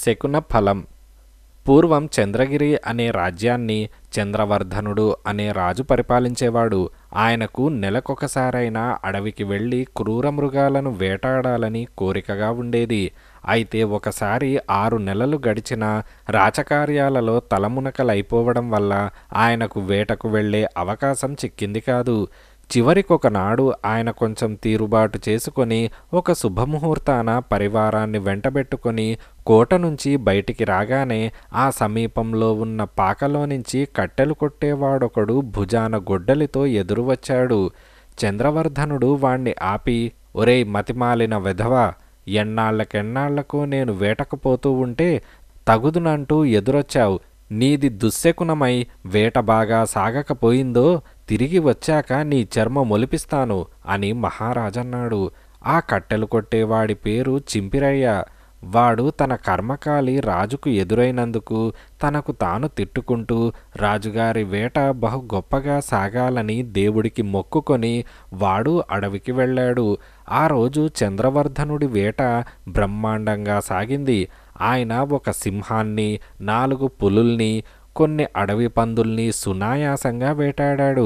శకున ఫలం పూర్వం చంద్రగిరి అనే రాజ్యాన్ని చంద్రవర్ధనుడు అనే రాజు పరిపాలించేవాడు ఆయనకు నెలకొకసారైనా అడవికి వెళ్ళి క్రూర మృగాలను వేటాడాలని కోరికగా ఉండేది అయితే ఒకసారి ఆరు నెలలు గడిచిన రాచకార్యాలలో తలమునకలైపోవడం వల్ల ఆయనకు వేటకు వెళ్లే అవకాశం చిక్కింది కాదు చివరికొకనాడు ఆయన కొంచెం తీరుబాటు చేసుకొని ఒక శుభముహూర్తాన పరివారాన్ని వెంటబెట్టుకొని కోట నుంచి బయటికి రాగానే ఆ సమీపంలో ఉన్న పాకలో నుంచి కట్టెలు కొట్టేవాడొకడు భుజాన గొడ్డలితో ఎదురు వచ్చాడు చంద్రవర్ధనుడు వాణ్ణి ఆపి ఒరేయ్ మతిమాలిన వెధవా ఎన్నాళ్ళకెన్నాళ్లకు నేను వేటకపోతూ ఉంటే తగుదునంటూ ఎదురొచ్చావు నీది దుశ్శకునమై వేట బాగా సాగకపోయిందో తిరిగి వచ్చాక నీ చర్మ మొలిపిస్తాను అని మహారాజన్నాడు ఆ కట్టెలు కొట్టేవాడి పేరు చింపిరయ్య వాడు తన కర్మకాలి రాజుకు ఎదురైనందుకు తనకు తాను తిట్టుకుంటూ రాజుగారి వేట బహు గొప్పగా సాగాలని దేవుడికి మొక్కుకొని వాడు అడవికి వెళ్ళాడు ఆ రోజు చంద్రవర్ధనుడి వేట బ్రహ్మాండంగా సాగింది ఆయన ఒక సింహాన్ని నాలుగు పులుల్ని కొన్ని అడవి పందుల్ని సునాయాసంగా వేటాడాడు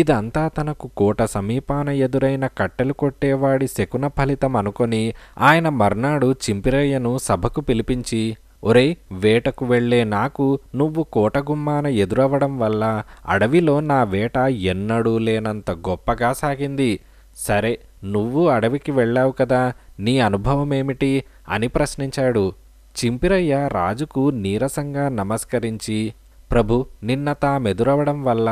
ఇదంతా తనకు కోట సమీపాన ఎదురైన కట్టెలు కొట్టేవాడి శకున ఫలితం అనుకొని ఆయన మర్నాడు చింపిరయ్యను సభకు పిలిపించి ఒరే వేటకు వెళ్లే నాకు నువ్వు కోటగుమ్మాన ఎదురవ్వడం వల్ల అడవిలో నా వేట ఎన్నడూ లేనంత గొప్పగా సాగింది సరే నువ్వు అడవికి వెళ్ళావు కదా నీ అనుభవం ఏమిటి అని ప్రశ్నించాడు చింపిరయ్య రాజుకు నీరసంగా నమస్కరించి ప్రభు నిన్న తామెదురవడం వల్ల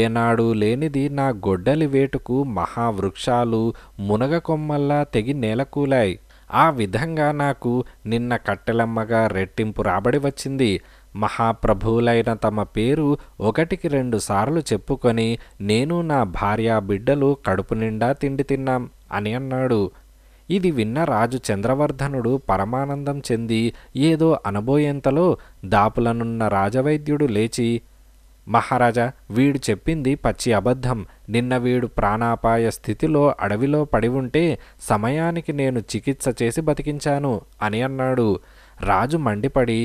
ఏనాడు లేనిది నా గొడ్డలి వేటుకు మహావృక్షాలు మునగ కొమ్మల్లా తెగి నేలకూలాయి ఆ విధంగా నాకు నిన్న కట్టెలమ్మగా రెట్టింపు రాబడి వచ్చింది మహాప్రభువులైన తమ పేరు ఒకటికి రెండు సార్లు చెప్పుకొని నేను నా భార్య బిడ్డలు కడుపు నిండా తిండి తిన్నాం అని అన్నాడు ఇది విన్న రాజు చంద్రవర్ధనుడు పరమానందం చెంది ఏదో అనబోయేంతలో దాపులనున్న రాజవైద్యుడు లేచి మహారాజా వీడు చెప్పింది పచ్చి అబద్ధం నిన్న వీడు ప్రాణాపాయ స్థితిలో అడవిలో పడి ఉంటే సమయానికి నేను చికిత్స చేసి బతికించాను అని అన్నాడు రాజు మండిపడి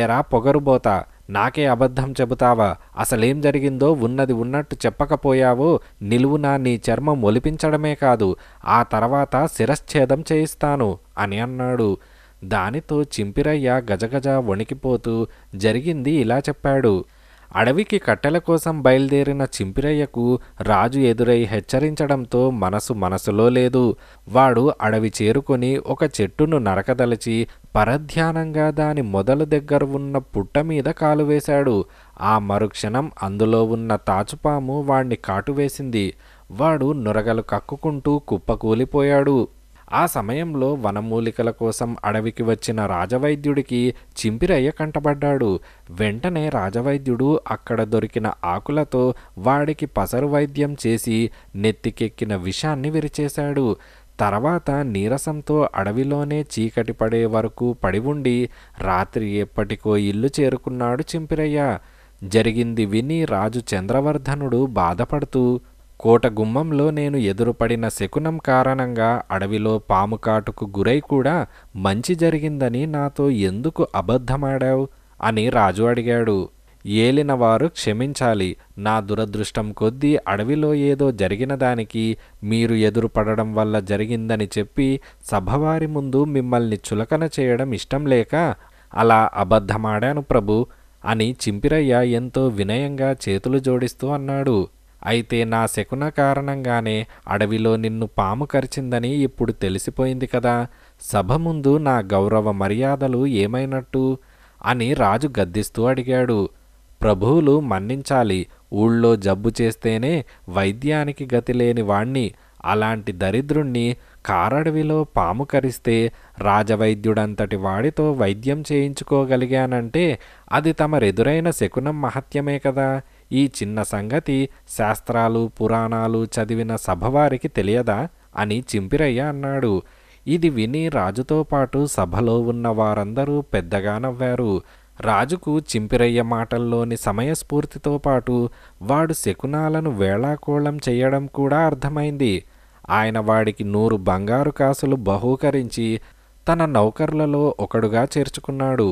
ఏరా పొగరుబోతా నాకే అబద్ధం చెబుతావా అసలేం జరిగిందో ఉన్నది ఉన్నట్టు చెప్పకపోయావో నిలువునా నీ చర్మం ఒలిపించడమే కాదు ఆ తర్వాత శిరశ్ఛేదం చేయిస్తాను అని అన్నాడు దానితో చింపిరయ్య గజగజ వణికిపోతూ జరిగింది ఇలా చెప్పాడు అడవికి కట్టెల కోసం బయలుదేరిన చింపిరయ్యకు రాజు ఎదురై హెచ్చరించడంతో మనసు మనసులో లేదు వాడు అడవి చేరుకొని ఒక చెట్టును నరకదలచి పరధ్యానంగా దాని మొదలు దగ్గర ఉన్న పుట్ట మీద కాలువేశాడు ఆ మరుక్షణం అందులో ఉన్న తాచుపాము వాణ్ణి కాటువేసింది వాడు నొరగలు కక్కుకుంటూ కుప్పకూలిపోయాడు ఆ సమయంలో వనమూలికల కోసం అడవికి వచ్చిన రాజవైద్యుడికి చింపిరయ్య కంటబడ్డాడు వెంటనే రాజవైద్యుడు అక్కడ దొరికిన ఆకులతో వాడికి పసరు వైద్యం చేసి నెత్తికెక్కిన విషాన్ని విరిచేశాడు తర్వాత నీరసంతో అడవిలోనే చీకటి పడే వరకు పడి ఉండి రాత్రి ఎప్పటికో ఇల్లు చేరుకున్నాడు చింపిరయ్య జరిగింది విని రాజు చంద్రవర్ధనుడు బాధపడుతూ కోట గుమ్మంలో నేను ఎదురుపడిన శకునం కారణంగా అడవిలో పాము కాటుకు గురై కూడా మంచి జరిగిందని నాతో ఎందుకు అబద్ధమాడావు అని రాజు అడిగాడు ఏలినవారు క్షమించాలి నా దురదృష్టం కొద్దీ అడవిలో ఏదో జరిగిన దానికి మీరు ఎదురుపడడం వల్ల జరిగిందని చెప్పి సభవారి ముందు మిమ్మల్ని చులకన చేయడం ఇష్టం లేక అలా అబద్ధమాడాను ప్రభు అని చింపిరయ్య ఎంతో వినయంగా చేతులు జోడిస్తూ అన్నాడు అయితే నా శకున కారణంగానే అడవిలో నిన్ను పాము కరిచిందని ఇప్పుడు తెలిసిపోయింది కదా సభ ముందు నా గౌరవ మర్యాదలు ఏమైనట్టు అని రాజు గద్దిస్తూ అడిగాడు ప్రభువులు మన్నించాలి ఊళ్ళో జబ్బు చేస్తేనే వైద్యానికి గతి లేని వాణ్ణి అలాంటి దరిద్రుణ్ణి కారడవిలో పాము కరిస్తే రాజవైద్యుడంతటి వాడితో వైద్యం చేయించుకోగలిగానంటే అది తమరెదురైన శకునం మహత్యమే కదా ఈ చిన్న సంగతి శాస్త్రాలు పురాణాలు చదివిన సభవారికి తెలియదా అని చింపిరయ్య అన్నాడు ఇది విని రాజుతో పాటు సభలో ఉన్న వారందరూ పెద్దగా నవ్వారు రాజుకు చింపిరయ్య మాటల్లోని సమయస్ఫూర్తితో పాటు వాడు శకునాలను వేళాకోళం చేయడం కూడా అర్థమైంది ఆయన వాడికి నూరు బంగారు కాసులు బహూకరించి తన నౌకర్లలో ఒకడుగా చేర్చుకున్నాడు